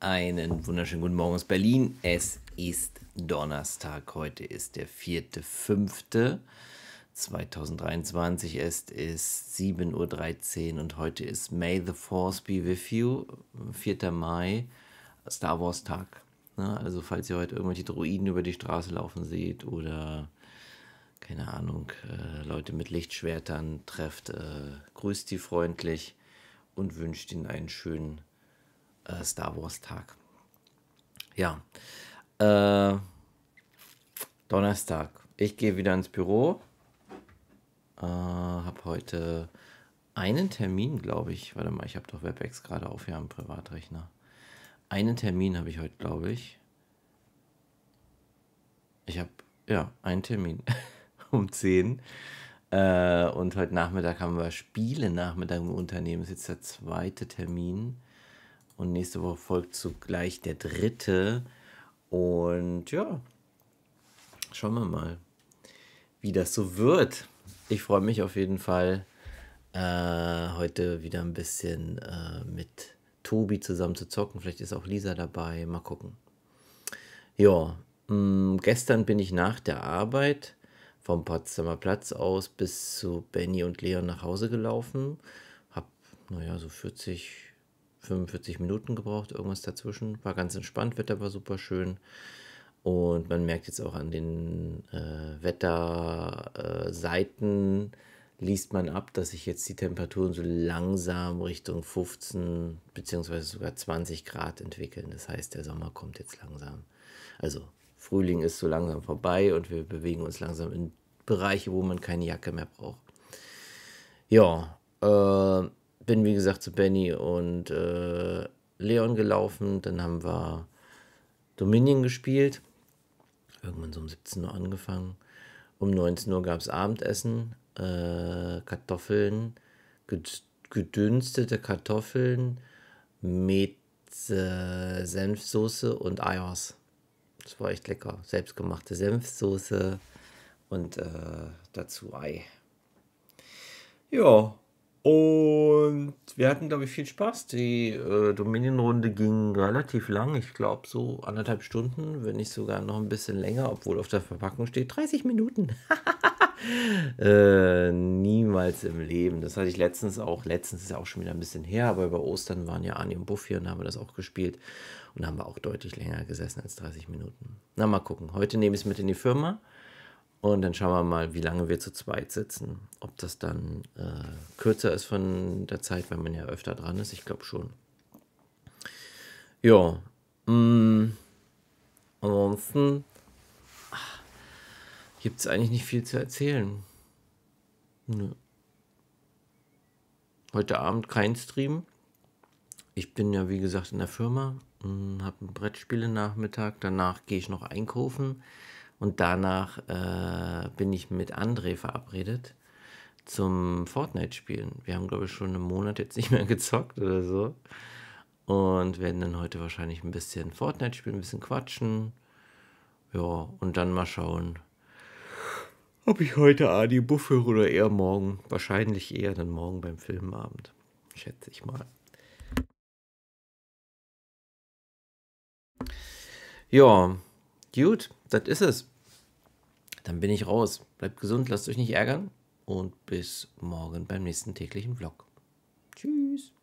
Einen wunderschönen guten Morgen aus Berlin. Es ist Donnerstag. Heute ist der 4.5.2023. Es ist 7.13 Uhr und heute ist May the Force be with you. 4. Mai, Star Wars Tag. Ne? Also, falls ihr heute irgendwelche Droiden über die Straße laufen seht oder keine Ahnung, äh, Leute mit Lichtschwertern trefft, äh, grüßt die freundlich und wünscht ihnen einen schönen Tag äh, Star Wars Tag. Ja. Äh, Donnerstag. Ich gehe wieder ins Büro. Äh, habe heute einen Termin, glaube ich. Warte mal, ich habe doch WebEx gerade auf hier am Privatrechner. Einen Termin habe ich heute, glaube ich. Ich habe, ja, einen Termin um 10. Äh, und heute Nachmittag haben wir Spiele Nachmittag im Unternehmen. Das ist jetzt der zweite Termin. Und nächste Woche folgt zugleich der dritte. Und ja, schauen wir mal, wie das so wird. Ich freue mich auf jeden Fall, äh, heute wieder ein bisschen äh, mit Tobi zusammen zu zocken. Vielleicht ist auch Lisa dabei. Mal gucken. Ja, mm, gestern bin ich nach der Arbeit vom Potsdamer Platz aus bis zu Benny und Leon nach Hause gelaufen. Hab, naja, so 40, 45 Minuten gebraucht, irgendwas dazwischen. War ganz entspannt, Wetter war super schön. Und man merkt jetzt auch an den äh, Wetterseiten, äh, liest man ab, dass sich jetzt die Temperaturen so langsam Richtung 15 bzw. sogar 20 Grad entwickeln. Das heißt, der Sommer kommt jetzt langsam. Also Frühling ist so langsam vorbei und wir bewegen uns langsam in Bereiche, wo man keine Jacke mehr braucht. Ja, äh, bin, wie gesagt, zu Benny und äh, Leon gelaufen. Dann haben wir Dominion gespielt. Irgendwann so um 17 Uhr angefangen. Um 19 Uhr gab es Abendessen. Äh, Kartoffeln, gedünstete Kartoffeln mit äh, Senfsoße und Eiers. Das war echt lecker. Selbstgemachte Senfsoße und äh, dazu Ei. Ja, und wir hatten, glaube ich, viel Spaß. Die äh, Dominion-Runde ging relativ lang, ich glaube so anderthalb Stunden, wenn nicht sogar noch ein bisschen länger, obwohl auf der Verpackung steht 30 Minuten. äh, niemals im Leben. Das hatte ich letztens auch. Letztens ist ja auch schon wieder ein bisschen her, aber über Ostern waren ja Ani und Buff hier und haben das auch gespielt. Und haben wir auch deutlich länger gesessen als 30 Minuten. Na, mal gucken. Heute nehme ich es mit in die Firma. Und dann schauen wir mal, wie lange wir zu zweit sitzen. Ob das dann äh, kürzer ist von der Zeit, wenn man ja öfter dran ist. Ich glaube schon. Ja. Mm, ansonsten ah, gibt es eigentlich nicht viel zu erzählen. Nö. Heute Abend kein Stream. Ich bin ja wie gesagt in der Firma, mm, habe ein Brettspiele-Nachmittag. Danach gehe ich noch einkaufen. Und danach äh, bin ich mit André verabredet zum Fortnite-Spielen. Wir haben, glaube ich, schon einen Monat jetzt nicht mehr gezockt oder so. Und werden dann heute wahrscheinlich ein bisschen Fortnite spielen, ein bisschen quatschen. Ja, und dann mal schauen, ob ich heute Adi Buff höre oder eher morgen. Wahrscheinlich eher dann morgen beim Filmabend, schätze ich mal. Ja, gut das ist es. Dann bin ich raus. Bleibt gesund, lasst euch nicht ärgern und bis morgen beim nächsten täglichen Vlog. Tschüss.